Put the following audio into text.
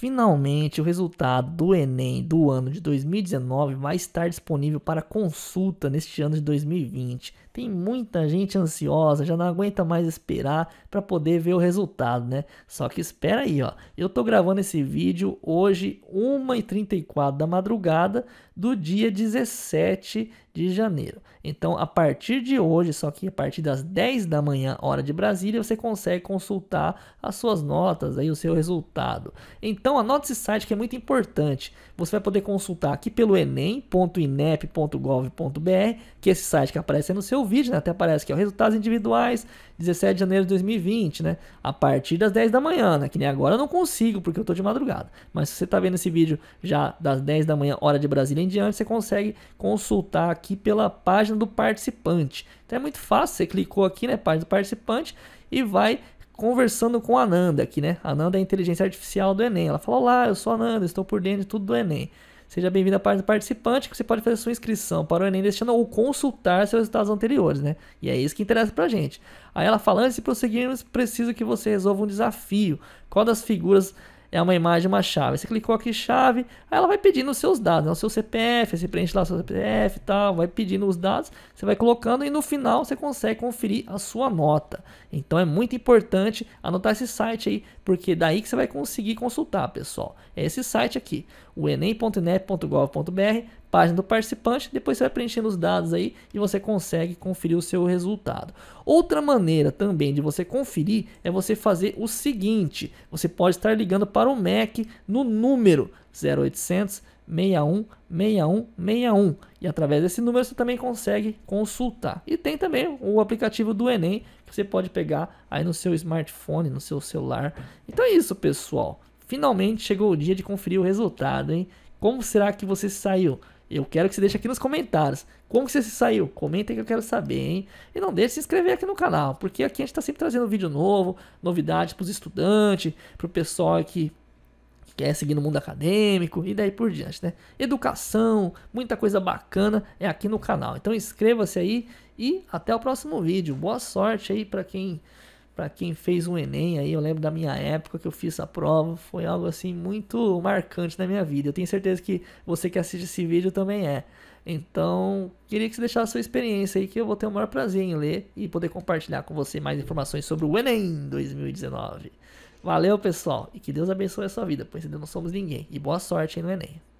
finalmente o resultado do Enem do ano de 2019 vai estar disponível para consulta neste ano de 2020. Tem muita gente ansiosa, já não aguenta mais esperar para poder ver o resultado, né? Só que espera aí, ó. Eu tô gravando esse vídeo hoje, 1h34 da madrugada do dia 17 de janeiro. Então, a partir de hoje, só que a partir das 10 da manhã, hora de Brasília, você consegue consultar as suas notas, aí o seu resultado. Então, anote esse site que é muito importante. Você vai poder consultar aqui pelo enem.inep.gov.br, que é esse site que aparece no seu vídeo, né? até aparece que é o resultados individuais, 17 de janeiro de 2020, né? A partir das 10 da manhã, né? Que nem agora eu não consigo, porque eu estou de madrugada. Mas se você está vendo esse vídeo já das 10 da manhã, hora de Brasília em diante, você consegue consultar aqui pela página do participante. Então é muito fácil, você clicou aqui né, página do participante e vai conversando com a Nanda aqui, né? A Nanda é a inteligência artificial do Enem. Ela falou: "Olá, eu sou a Nanda, estou por dentro de tudo do Enem. Seja bem-vindo à página do participante, que você pode fazer sua inscrição para o Enem deixando ou consultar seus resultados anteriores, né? E é isso que interessa pra gente. Aí ela fala: "Antes de prosseguirmos, preciso que você resolva um desafio. Qual das figuras é uma imagem, uma chave. Você clicou aqui chave, aí ela vai pedindo os seus dados, né? o seu CPF, você preenche lá o seu CPF e tal, vai pedindo os dados, você vai colocando e no final você consegue conferir a sua nota. Então é muito importante anotar esse site aí, porque daí que você vai conseguir consultar, pessoal. É esse site aqui, o enem.net.gov.br página do participante, depois você vai preenchendo os dados aí e você consegue conferir o seu resultado. Outra maneira também de você conferir é você fazer o seguinte, você pode estar ligando para o MEC no número 0800 61 61 61 e através desse número você também consegue consultar. E tem também o aplicativo do Enem que você pode pegar aí no seu smartphone, no seu celular. Então é isso, pessoal. Finalmente chegou o dia de conferir o resultado, hein? Como será que você saiu? Eu quero que você deixe aqui nos comentários. Como que você se saiu? Comenta que eu quero saber, hein? E não deixe de se inscrever aqui no canal, porque aqui a gente está sempre trazendo vídeo novo, novidades para os estudantes, para o pessoal que quer seguir no mundo acadêmico e daí por diante, né? Educação, muita coisa bacana é aqui no canal. Então inscreva-se aí e até o próximo vídeo. Boa sorte aí para quem para quem fez um Enem aí, eu lembro da minha época que eu fiz a prova, foi algo assim muito marcante na minha vida. Eu tenho certeza que você que assiste esse vídeo também é. Então, queria que você deixasse a sua experiência aí, que eu vou ter o maior prazer em ler e poder compartilhar com você mais informações sobre o Enem 2019. Valeu, pessoal, e que Deus abençoe a sua vida, pois ainda não somos ninguém. E boa sorte aí no Enem.